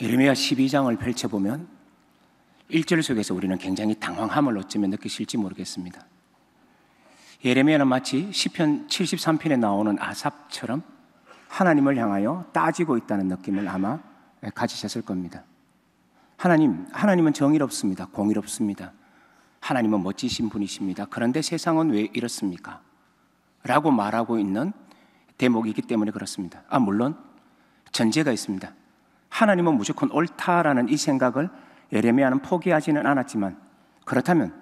예레미야 12장을 펼쳐보면 1절 속에서 우리는 굉장히 당황함을 어쩌면 느끼실지 모르겠습니다. 예레미야는 마치 시편 73편에 나오는 아삽처럼 하나님을 향하여 따지고 있다는 느낌을 아마 가지셨을 겁니다. 하나님, 하나님은 정의롭습니다. 공의롭습니다. 하나님은 멋지신 분이십니다. 그런데 세상은 왜 이렇습니까? 라고 말하고 있는 대목이기 때문에 그렇습니다. 아, 물론 전제가 있습니다. 하나님은 무조건 옳다라는 이 생각을 예레미야는 포기하지는 않았지만 그렇다면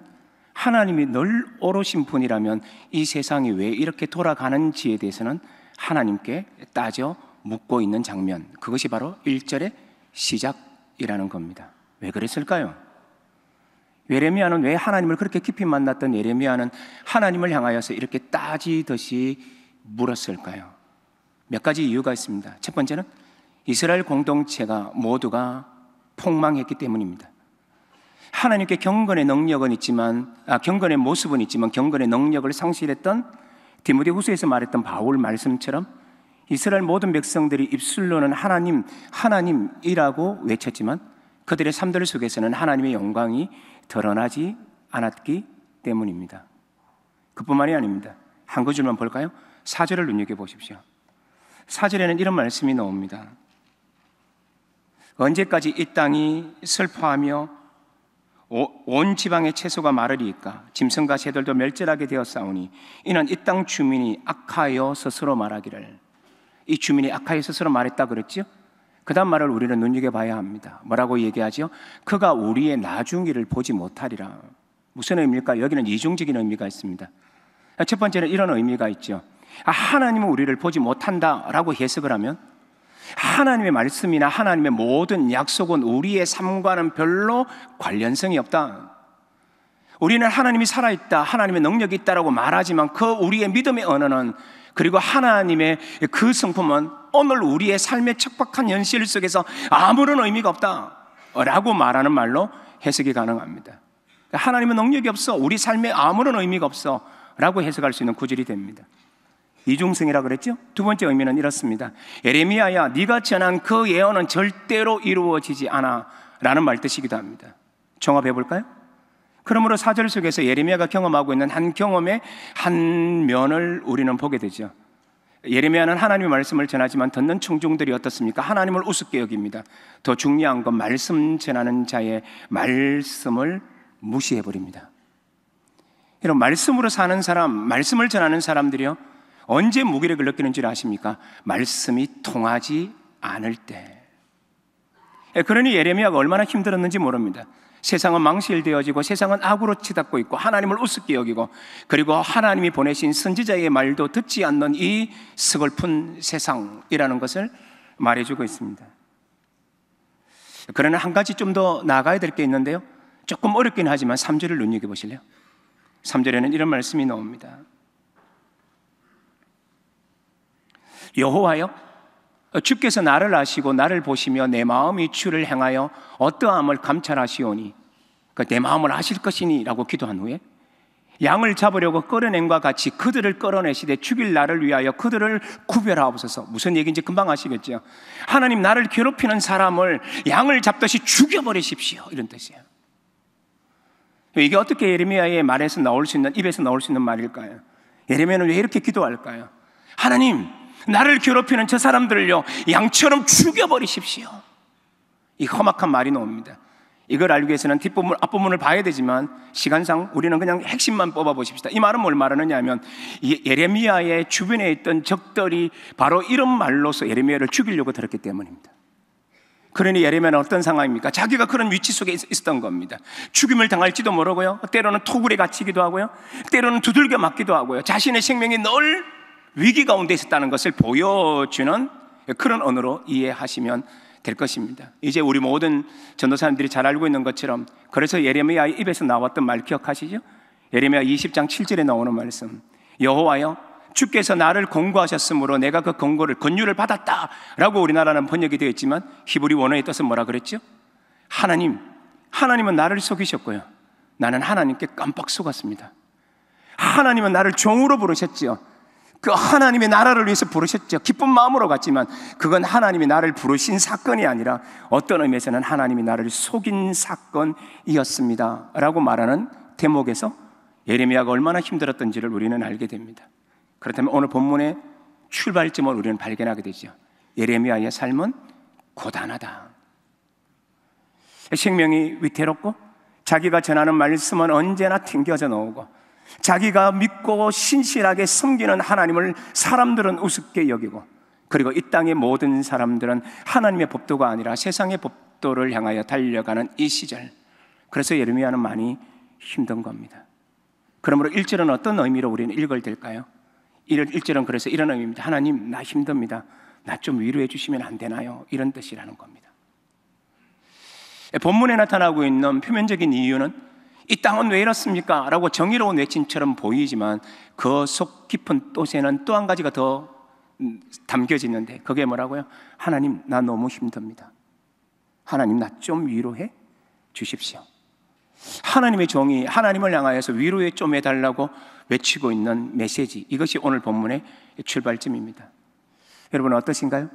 하나님이 늘 오르신 분이라면 이 세상이 왜 이렇게 돌아가는지에 대해서는 하나님께 따져 묻고 있는 장면 그것이 바로 1절의 시작이라는 겁니다. 왜 그랬을까요? 예레미야는 왜 하나님을 그렇게 깊이 만났던 예레미야는 하나님을 향하여서 이렇게 따지듯이 물었을까요? 몇 가지 이유가 있습니다. 첫 번째는 이스라엘 공동체가 모두가 폭망했기 때문입니다. 하나님께 경건의 능력은 있지만 아, 경건의 모습은 있지만 경건의 능력을 상실했던 디모데후서에서 말했던 바울 말씀처럼 이스라엘 모든 백성들이 입술로는 하나님 하나님이라고 외쳤지만 그들의 삶들 속에서는 하나님의 영광이 드러나지 않았기 때문입니다. 그뿐만이 아닙니다. 한 구절만 볼까요? 사절을 눈여겨 보십시오. 사절에는 이런 말씀이 나옵니다. 언제까지 이 땅이 슬퍼하며 온 지방의 채소가 마르리까 짐승과 새들도 멸절하게 되었사오니 이는 이 땅 주민이 악하여 스스로 말하기를 이 주민이 악하여 스스로 말했다 그랬죠그 다음 말을 우리는 눈여겨봐야 합니다. 뭐라고 얘기하죠 그가 우리의 나중기를 보지 못하리라. 무슨 의미일까? 여기는 이중적인 의미가 있습니다. 첫 번째는 이런 의미가 있죠. 아, 하나님은 우리를 보지 못한다라고 해석을 하면 하나님의 말씀이나 하나님의 모든 약속은 우리의 삶과는 별로 관련성이 없다. 우리는 하나님이 살아있다, 하나님의 능력이 있다라고 말하지만 그 우리의 믿음의 언어는 그리고 하나님의 그 성품은 오늘 우리의 삶의 척박한 현실 속에서 아무런 의미가 없다. 라고 말하는 말로 해석이 가능합니다. 하나님의 능력이 없어. 우리 삶에 아무런 의미가 없어. 라고 해석할 수 있는 구절이 됩니다. 이중생이라 그랬죠? 두 번째 의미는 이렇습니다. 에레미야야 네가 전한 그 예언은 절대로 이루어지지 않아 라는 말 뜻이기도 합니다. 종합해 볼까요? 그러므로 사절 속에서 예레미야가 경험하고 있는 한 경험의 한 면을 우리는 보게 되죠. 예레미야는 하나님의 말씀을 전하지만 듣는 청중들이 어떻습니까? 하나님을 우습게 여깁니다. 더 중요한 건 말씀 전하는 자의 말씀을 무시해 버립니다. 이런 말씀으로 사는 사람, 말씀을 전하는 사람들이요. 언제 무기력을 느끼는 줄 아십니까? 말씀이 통하지 않을 때. 예, 그러니 예레미야가 얼마나 힘들었는지 모릅니다. 세상은 망실되어지고 세상은 악으로 치닫고 있고 하나님을 우습게 여기고 그리고 하나님이 보내신 선지자의 말도 듣지 않는 이 스골픈 세상이라는 것을 말해주고 있습니다. 그러나 한 가지 좀 더 나가야 될 게 있는데요. 조금 어렵긴 하지만 3절을 눈여겨보실래요? 3절에는 이런 말씀이 나옵니다. 여호와여 주께서 나를 아시고 나를 보시며 내 마음이 주를 행하여 어떠함을 감찰하시오니 그러니까 내 마음을 아실 것이니라고 기도한 후에 양을 잡으려고 끌어낸과 같이 그들을 끌어내시되 죽일 나를 위하여 그들을 구별하옵소서. 무슨 얘기인지 금방 아시겠죠? 하나님 나를 괴롭히는 사람을 양을 잡듯이 죽여버리십시오. 이런 뜻이에요. 이게 어떻게 예레미야의 말에서 나올 수 있는 입에서 나올 수 있는 말일까요? 예레미야는 왜 이렇게 기도할까요? 하나님 나를 괴롭히는 저 사람들을요, 양처럼 죽여버리십시오. 이 험악한 말이 나옵니다. 이걸 알기 위해서는 뒷부분, 앞부분을 봐야 되지만 시간상 우리는 그냥 핵심만 뽑아보십시다. 이 말은 뭘 말하느냐 하면 예, 예레미야의 주변에 있던 적들이 바로 이런 말로서 예레미야를 죽이려고 들었기 때문입니다. 그러니 예레미야는 어떤 상황입니까? 자기가 그런 위치 속에 있었던 겁니다. 죽임을 당할지도 모르고요. 때로는 토굴에 갇히기도 하고요. 때로는 두들겨 맞기도 하고요. 자신의 생명이 널 위기 가운데 있었다는 것을 보여주는 그런 언어로 이해하시면 될 것입니다. 이제 우리 모든 전도사님들이 잘 알고 있는 것처럼 그래서 예레미야의 입에서 나왔던 말 기억하시죠? 예레미야 20장 7절에 나오는 말씀. 여호와여 주께서 나를 권고하셨으므로 내가 그 권고를 권유를 받았다라고 우리나라는 번역이 되어 있지만 히브리 원어의 뜻은 뭐라 그랬죠? 하나님 하나님은 나를 속이셨고요. 나는 하나님께 깜빡 속았습니다. 하나님은 나를 종으로 부르셨지요. 그 하나님의 나라를 위해서 부르셨죠. 기쁜 마음으로 갔지만 그건 하나님이 나를 부르신 사건이 아니라 어떤 의미에서는 하나님이 나를 속인 사건이었습니다. 라고 말하는 대목에서 예레미야가 얼마나 힘들었던지를 우리는 알게 됩니다. 그렇다면 오늘 본문의 출발점을 우리는 발견하게 되죠. 예레미야의 삶은 고단하다. 생명이 위태롭고 자기가 전하는 말씀은 언제나 튕겨져 나오고 자기가 믿고 신실하게 섬기는 하나님을 사람들은 우습게 여기고 그리고 이 땅의 모든 사람들은 하나님의 법도가 아니라 세상의 법도를 향하여 달려가는 이 시절 그래서 예레미야는 많이 힘든 겁니다. 그러므로 일절은 어떤 의미로 우리는 읽을 될까요? 일절은 그래서 이런 의미입니다. 하나님 나 힘듭니다. 나 좀 위로해 주시면 안 되나요? 이런 뜻이라는 겁니다. 본문에 나타나고 있는 표면적인 이유는 이 땅은 왜 이렇습니까? 라고 정의로운 외침처럼 보이지만 그 속 깊은 또세는 또 한 가지가 더 담겨지는데 그게 뭐라고요? 하나님 나 너무 힘듭니다. 하나님 나 좀 위로해 주십시오. 하나님의 종이 하나님을 향하여서 위로에 좀 해달라고 외치고 있는 메시지 이것이 오늘 본문의 출발점입니다. 여러분 어떠신가요?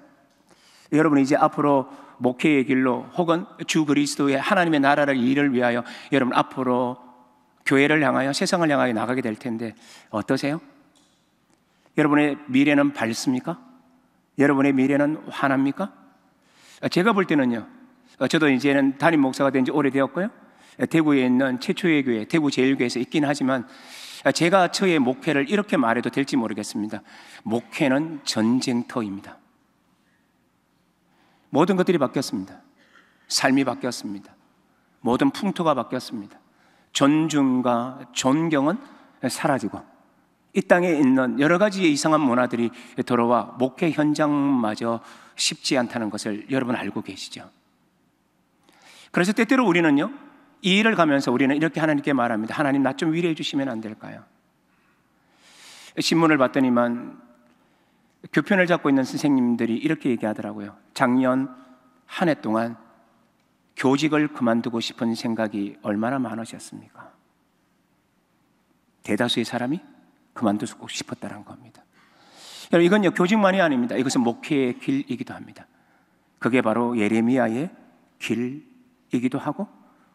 여러분 이제 앞으로 목회의 길로 혹은 주 그리스도의 하나님의 나라를 일을 위하여 여러분 앞으로 교회를 향하여 세상을 향하여 나가게 될 텐데 어떠세요? 여러분의 미래는 밝습니까? 여러분의 미래는 환합니까? 제가 볼 때는요. 어, 저도 이제는 담임 목사가 된 지 오래되었고요. 어, 대구에 있는 최초의 교회, 대구 제일교회에서 있긴 하지만 어, 제가 저의 목회를 이렇게 말해도 될지 모르겠습니다. 목회는 전쟁터입니다. 모든 것들이 바뀌었습니다. 삶이 바뀌었습니다. 모든 풍토가 바뀌었습니다. 존중과 존경은 사라지고 이 땅에 있는 여러 가지 이상한 문화들이 들어와 목회 현장마저 쉽지 않다는 것을 여러분 알고 계시죠. 그래서 때때로 우리는요, 이 일을 가면서 우리는 이렇게 하나님께 말합니다. 하나님 나 좀 위로해 주시면 안 될까요? 신문을 봤더니만 교편을 잡고 있는 선생님들이 이렇게 얘기하더라고요. 작년 한 해 동안 교직을 그만두고 싶은 생각이 얼마나 많으셨습니까? 대다수의 사람이 그만두고 싶었다는 겁니다. 여러분 이건요 교직만이 아닙니다. 이것은 목회의 길이기도 합니다. 그게 바로 예레미야의 길이기도 하고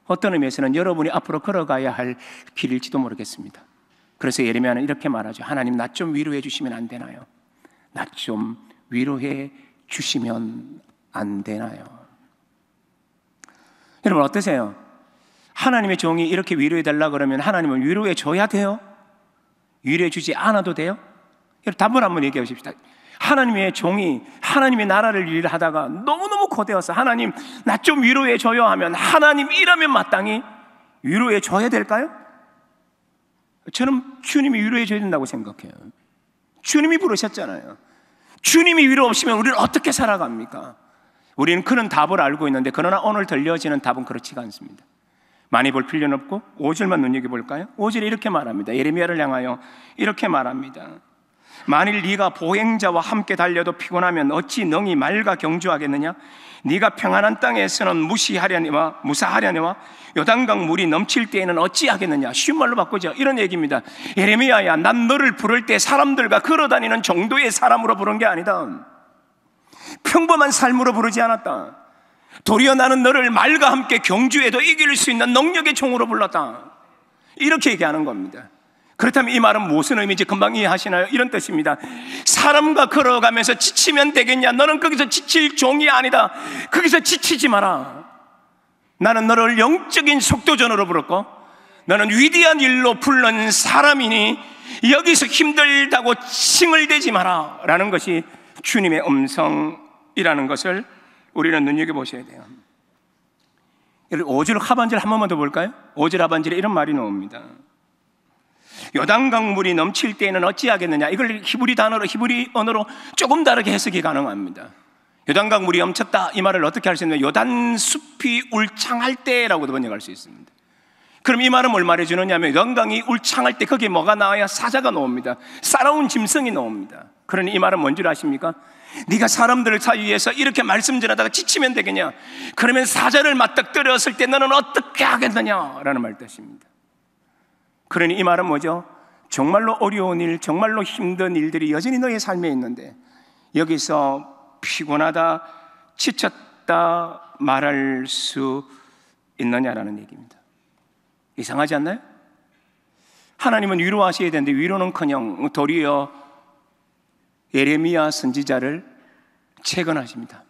어떤 의미에서는 여러분이 앞으로 걸어가야 할 길일지도 모르겠습니다. 그래서 예레미야는 이렇게 말하죠. 하나님 나 좀 위로해 주시면 안 되나요? 나좀 위로해 주시면 안 되나요? 여러분 어떠세요? 하나님의 종이 이렇게 위로해 달라 그러면 하나님은 위로해 줘야 돼요? 위로해 주지 않아도 돼요? 여러분 답을 한번 얘기해 보십시다. 하나님의 종이 하나님의 나라를 일하다가 너무너무 거대해서 하나님 나 좀 위로해 줘요 하면 하나님 이라면 마땅히 위로해 줘야 될까요? 저는 주님이 위로해 줘야 된다고 생각해요. 주님이 부르셨잖아요. 주님이 위로 없으면 우리는 어떻게 살아갑니까? 우리는 그런 답을 알고 있는데 그러나 오늘 들려지는 답은 그렇지가 않습니다. 많이 볼 필요는 없고 5절만 눈여겨볼까요? 5절에 이렇게 말합니다. 예레미야를 향하여 이렇게 말합니다. 만일 네가 보행자와 함께 달려도 피곤하면 어찌 능히 말과 경주하겠느냐? 네가 평안한 땅에서는 무시하려니와 무사하려니와 요단강 물이 넘칠 때에는 어찌하겠느냐 쉬운 말로 바꾸자 이런 얘기입니다 예레미야야 난 너를 부를 때 사람들과 걸어다니는 정도의 사람으로 부른 게 아니다 평범한 삶으로 부르지 않았다 도리어 나는 너를 말과 함께 경주에도 이길 수 있는 능력의 종으로 불렀다 이렇게 얘기하는 겁니다 그렇다면 이 말은 무슨 의미인지 금방 이해하시나요? 이런 뜻입니다. 사람과 걸어가면서 지치면 되겠냐? 너는 거기서 지칠 종이 아니다. 거기서 지치지 마라. 나는 너를 영적인 속도전으로 부렀고, 너는 위대한 일로 불른 사람이니 여기서 힘들다고 칭을대지 마라. 라는 것이 주님의 음성이라는 것을 우리는 눈여겨보셔야 돼요. 오절 하반절 한 번만 더 볼까요? 오절 하반절에 이런 말이 나옵니다. 요단 강물이 넘칠 때에는 어찌하겠느냐. 이걸 히브리 단어로 히브리 언어로 조금 다르게 해석이 가능합니다. 요단 강물이 넘쳤다 이 말을 어떻게 할 수 있느냐. 요단 숲이 울창할 때라고도 번역할 수 있습니다. 그럼 이 말은 뭘 말해 주느냐면 하영단강이 울창할 때 거기에 뭐가 나와야 사자가 나옵니다. 싸라운 짐승이 나옵니다. 그러니 이 말은 뭔 줄 아십니까? 네가 사람들 사이에서 이렇게 말씀 전하다가 지치면 되겠냐? 그러면 사자를 맞닥뜨렸을 때 너는 어떻게 하겠느냐? 라는 말뜻입니다. 그러니 이 말은 뭐죠? 정말로 어려운 일, 정말로 힘든 일들이 여전히 너의 삶에 있는데 여기서 피곤하다, 지쳤다 말할 수 있느냐라는 얘기입니다. 이상하지 않나요? 하나님은 위로하셔야 되는데 위로는커녕 도리어 예레미야 선지자를 채근하십니다.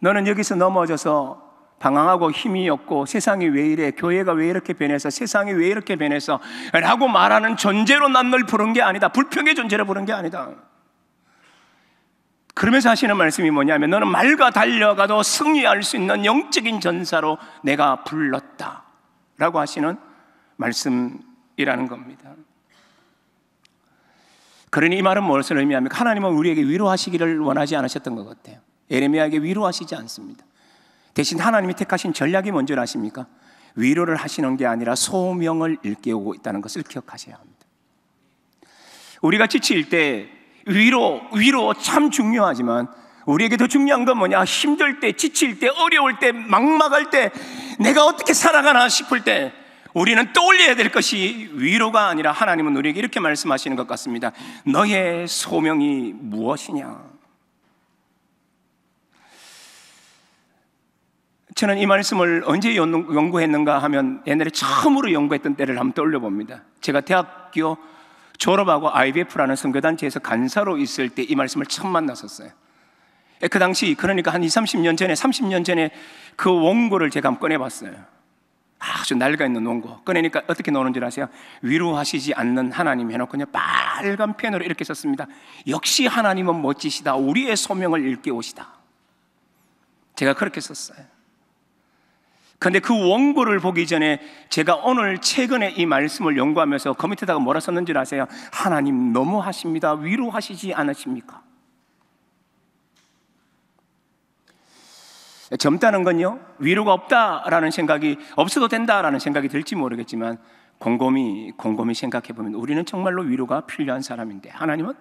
너는 여기서 넘어져서 방황하고 힘이 없고 세상이 왜 이래 교회가 왜 이렇게 변해서 세상이 왜 이렇게 변해서 라고 말하는 존재로 남을 부른 게 아니다 불평의 존재로 부른 게 아니다 그러면서 하시는 말씀이 뭐냐면 너는 말과 달려가도 승리할 수 있는 영적인 전사로 내가 불렀다 라고 하시는 말씀이라는 겁니다 그러니 이 말은 무엇을 의미합니까? 하나님은 우리에게 위로하시기를 원하지 않으셨던 것 같아요 예레미야에게 위로하시지 않습니다 대신 하나님이 택하신 전략이 뭔지 아십니까? 위로를 하시는 게 아니라 소명을 일깨우고 있다는 것을 기억하셔야 합니다. 우리가 지칠 때 위로, 위로 참 중요하지만 우리에게 더 중요한 건 뭐냐? 힘들 때, 지칠 때, 어려울 때, 막막할 때, 내가 어떻게 살아가나 싶을 때 우리는 떠올려야 될 것이 위로가 아니라 하나님은 우리에게 이렇게 말씀하시는 것 같습니다. 너의 소명이 무엇이냐? 저는 이 말씀을 언제 연구했는가 하면 옛날에 처음으로 연구했던 때를 한번 떠올려봅니다. 제가 대학교 졸업하고 IBF라는 선교단체에서 간사로 있을 때 이 말씀을 처음 만났었어요. 예, 그 당시 그러니까 한 2, 30년 전에 30년 전에 그 원고를 제가 한번 꺼내봤어요. 아주 낡아 있는 원고 꺼내니까 어떻게 나는줄 아세요? 위로하시지 않는 하나님 해놓고 그냥 빨간 펜으로 이렇게 썼습니다. 역시 하나님은 멋지시다. 우리의 소명을 일깨우시다. 제가 그렇게 썼어요. 근데 그 원고를 보기 전에 제가 오늘 최근에 이 말씀을 연구하면서 그 밑에다가 뭐라 썼는지 아세요? 하나님 너무하십니다. 위로하시지 않으십니까? 젊다는 건요, 위로가 없다라는 생각이 없어도 된다라는 생각이 들지 모르겠지만, 곰곰이, 곰곰이 생각해보면 우리는 정말로 위로가 필요한 사람인데, 하나님은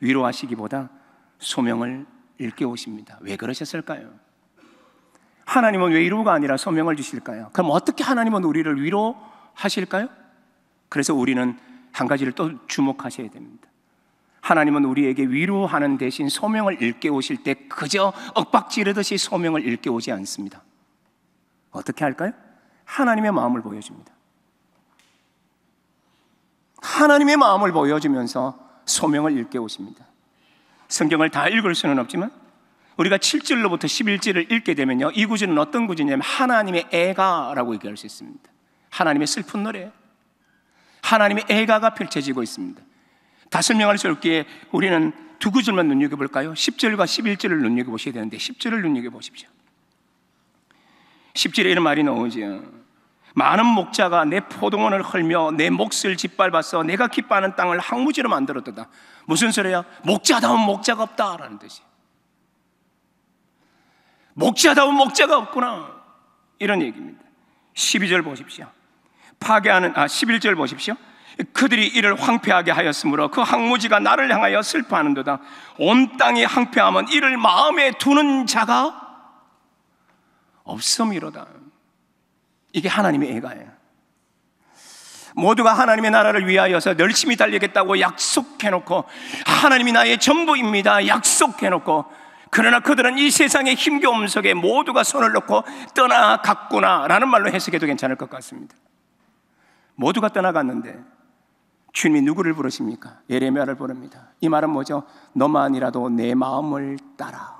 위로하시기보다 소명을 일깨우십니다. 왜 그러셨을까요? 하나님은 왜 위로가 아니라 소명을 주실까요? 그럼 어떻게 하나님은 우리를 위로하실까요? 그래서 우리는 한 가지를 또 주목하셔야 됩니다. 하나님은 우리에게 위로하는 대신 소명을 일깨우실 때 그저 억박지르듯이 소명을 일깨우지 않습니다. 어떻게 할까요? 하나님의 마음을 보여줍니다. 하나님의 마음을 보여주면서 소명을 일깨우십니다. 성경을 다 읽을 수는 없지만 우리가 7절로부터 11절을 읽게 되면요. 이 구절은 어떤 구절이냐면 하나님의 애가라고 얘기할 수 있습니다. 하나님의 슬픈 노래. 하나님의 애가가 펼쳐지고 있습니다. 다 설명할 수 없기에 우리는 두 구절만 눈여겨볼까요? 10절과 11절을 눈여겨보셔야 되는데 10절을 눈여겨보십시오. 10절에 이런 말이 나오죠. 많은 목자가 내 포동원을 헐며 내 몫을 짓밟아서 내가 기뻐하는 땅을 항무지로 만들었다. 무슨 소리야? 목자다운 목자가 없다라는 뜻이. 에요 목자다 보면 목자가 없구나. 이런 얘기입니다. 12절 보십시오. 파괴하는, 아, 11절 보십시오. 그들이 이를 황폐하게 하였으므로 그 항무지가 나를 향하여 슬퍼하는도다. 온 땅이 황폐하면 이를 마음에 두는 자가 없음이로다. 이게 하나님의 애가예요. 모두가 하나님의 나라를 위하여서 열심히 달리겠다고 약속해놓고 하나님이 나의 전부입니다. 약속해놓고 그러나 그들은 이 세상의 힘겨움 속에 모두가 손을 놓고 떠나갔구나 라는 말로 해석해도 괜찮을 것 같습니다. 모두가 떠나갔는데 주님이 누구를 부르십니까? 예레미야를 부릅니다. 이 말은 뭐죠? 너만이라도 내 마음을 따라.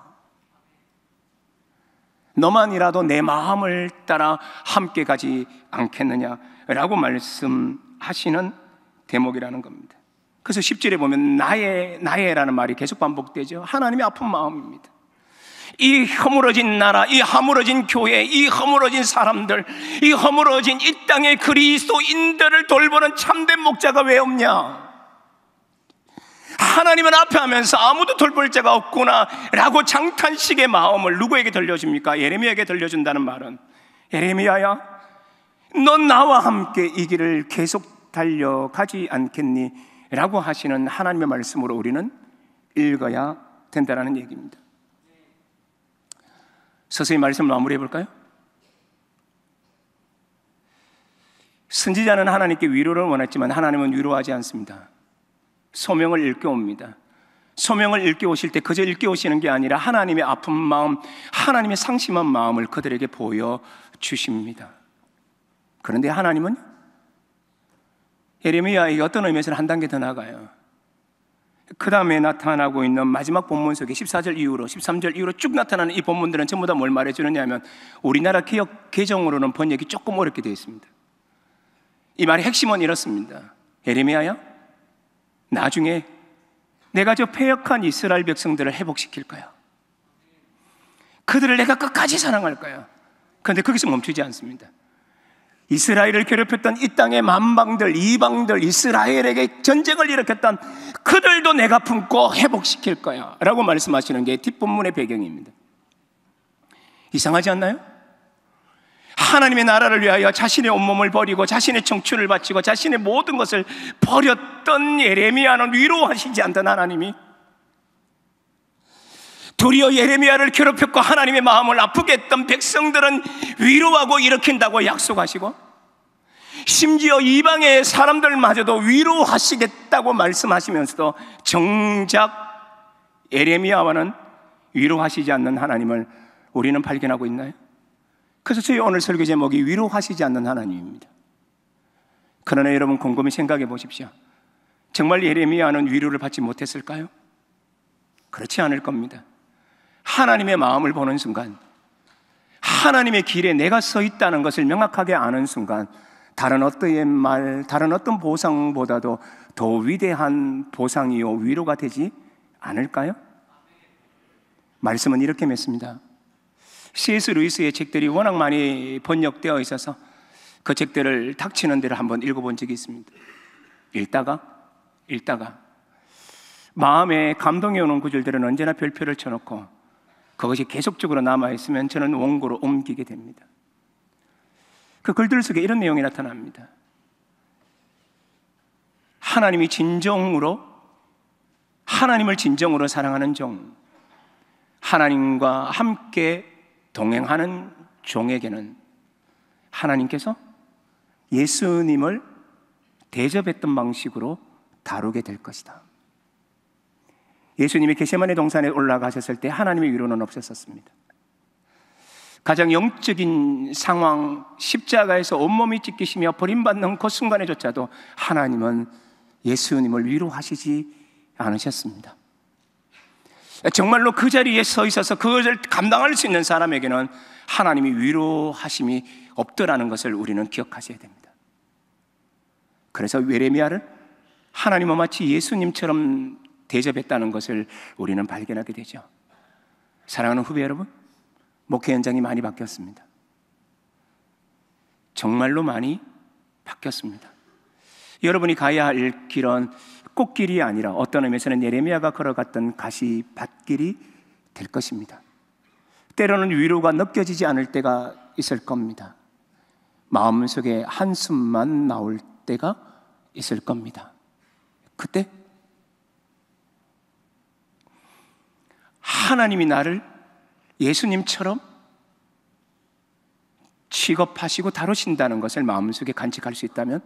너만이라도 내 마음을 따라 함께 가지 않겠느냐라고 말씀하시는 대목이라는 겁니다. 그래서 10절에 보면 나의, 나의라는 말이 계속 반복되죠. 하나님의 아픈 마음입니다. 이 허물어진 나라, 이 허물어진 교회, 이 허물어진 사람들, 이 허물어진 이 땅의 그리스도인들을 돌보는 참된 목자가 왜 없냐? 하나님은 앞에 하면서 아무도 돌볼 자가 없구나 라고 장탄식의 마음을 누구에게 돌려줍니까? 예레미야에게 돌려준다는 말은 예레미야야 넌 나와 함께 이 길을 계속 달려가지 않겠니? 라고 하시는 하나님의 말씀으로 우리는 읽어야 된다는 얘기입니다. 서서히 말씀을 마무리해 볼까요? 선지자는 하나님께 위로를 원했지만 하나님은 위로하지 않습니다. 소명을 일깨웁니다. 소명을 일깨우실 때 그저 일깨우시는 게 아니라 하나님의 아픈 마음, 하나님의 상심한 마음을 그들에게 보여 주십니다. 그런데 하나님은 에레미야의 어떤 의미에서는 한 단계 더 나가요. 그 다음에 나타나고 있는 마지막 본문 속에 14절 이후로 13절 이후로 쭉 나타나는 이 본문들은 전부 다 뭘 말해주느냐 하면 우리나라 개혁 개정으로는 번역이 조금 어렵게 되어 있습니다. 이 말의 핵심은 이렇습니다. 에레미야야 나중에 내가 저 폐역한 이스라엘 백성들을 회복시킬 거야. 그들을 내가 끝까지 사랑할 거야. 그런데 거기서 멈추지 않습니다. 이스라엘을 괴롭혔던 이 땅의 만방들, 이방들, 이스라엘에게 전쟁을 일으켰던 그들도 내가 품고 회복시킬 거야. 라고 말씀하시는 게 뒷본문의 배경입니다. 이상하지 않나요? 하나님의 나라를 위하여 자신의 온몸을 버리고 자신의 청춘을 바치고 자신의 모든 것을 버렸던 예레미야는 위로하시지 않던 하나님이 도리어 예레미야를 괴롭혔고 하나님의 마음을 아프게 했던 백성들은 위로하고 일으킨다고 약속하시고 심지어 이방의 사람들마저도 위로하시겠다고 말씀하시면서도 정작 예레미야와는 위로하시지 않는 하나님을 우리는 발견하고 있나요? 그래서 저희 오늘 설교 제목이 위로하시지 않는 하나님입니다. 그러나 여러분 곰곰이 생각해 보십시오. 정말 예레미야는 위로를 받지 못했을까요? 그렇지 않을 겁니다. 하나님의 마음을 보는 순간, 하나님의 길에 내가 서 있다는 것을 명확하게 아는 순간, 다른 어떤 말, 다른 어떤 보상보다도 더 위대한 보상이요, 위로가 되지 않을까요? 말씀은 이렇게 맺습니다. C.S. 루이스의 책들이 워낙 많이 번역되어 있어서 그 책들을 닥치는 대로 한번 읽어본 적이 있습니다. 읽다가, 읽다가, 마음에 감동이 오는 구절들은 언제나 별표를 쳐놓고 그것이 계속적으로 남아있으면 저는 원고로 옮기게 됩니다. 그 글들 속에 이런 내용이 나타납니다. 하나님이 진정으로, 하나님을 진정으로 사랑하는 종, 하나님과 함께 동행하는 종에게는 하나님께서 예수님을 대접했던 방식으로 다루게 될 것이다. 예수님이 게시만의 동산에 올라가셨을 때 하나님의 위로는 없었습니다. 가장 영적인 상황, 십자가에서 온몸이 찢기시며 버림받는 그 순간에조차도 하나님은 예수님을 위로하시지 않으셨습니다. 정말로 그 자리에 서 있어서 그것을 감당할 수 있는 사람에게는 하나님이 위로하심이 없더라는 것을 우리는 기억하셔야 됩니다. 그래서 외레미야를 하나님은 마치 예수님처럼 대접했다는 것을 우리는 발견하게 되죠. 사랑하는 후배 여러분, 목회 현장이 많이 바뀌었습니다. 정말로 많이 바뀌었습니다. 여러분이 가야 할 길은 꽃길이 아니라 어떤 의미에서는 예레미야가 걸어갔던 가시밭길이 될 것입니다. 때로는 위로가 느껴지지 않을 때가 있을 겁니다. 마음속에 한숨만 나올 때가 있을 겁니다. 그때 하나님이 나를 예수님처럼 취급하시고 다루신다는 것을 마음속에 간직할 수 있다면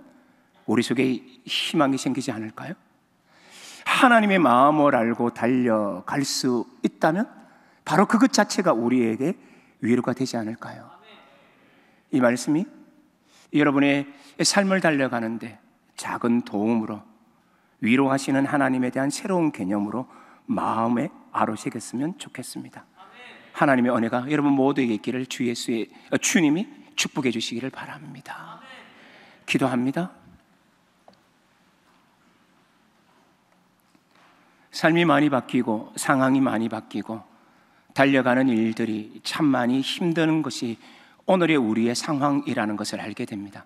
우리 속에 희망이 생기지 않을까요? 하나님의 마음을 알고 달려갈 수 있다면 바로 그것 자체가 우리에게 위로가 되지 않을까요? 이 말씀이 여러분의 삶을 달려가는데 작은 도움으로 위로하시는 하나님에 대한 새로운 개념으로 마음에 아로새겠으면 좋겠습니다. 하나님의 은혜가 여러분 모두에게 있기를 주 예수의 어, 주님이 축복해 주시기를 바랍니다. 기도합니다. 삶이 많이 바뀌고 상황이 많이 바뀌고 달려가는 일들이 참 많이 힘드 것이 오늘의 우리의 상황이라는 것을 알게 됩니다.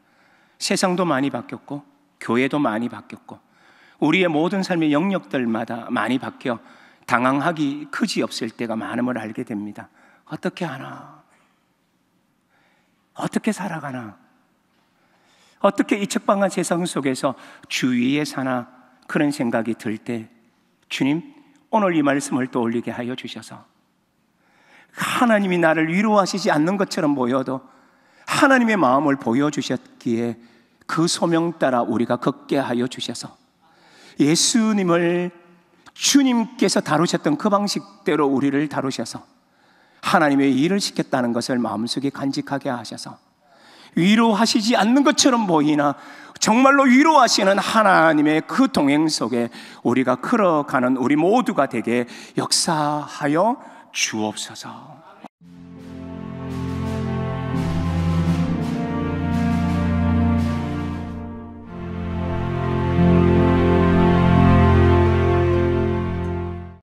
세상도 많이 바뀌었고 교회도 많이 바뀌었고 우리의 모든 삶의 영역들마다 많이 바뀌어 당황하기 크지없을 때가 많음을 알게 됩니다. 어떻게 하나? 어떻게 살아가나? 어떻게 이 책방한 세상 속에서 주위에 사나? 그런 생각이 들 때, 주님, 오늘 이 말씀을 떠올리게 하여 주셔서 하나님이 나를 위로하시지 않는 것처럼 보여도 하나님의 마음을 보여주셨기에 그 소명 따라 우리가 걷게 하여 주셔서 예수님을 주님께서 다루셨던 그 방식대로 우리를 다루셔서 하나님의 일을 시켰다는 것을 마음속에 간직하게 하셔서 위로하시지 않는 것처럼 보이나 정말로 위로하시는 하나님의 그 동행 속에 우리가 걸어가는 우리 모두가 되게 역사하여 주옵소서.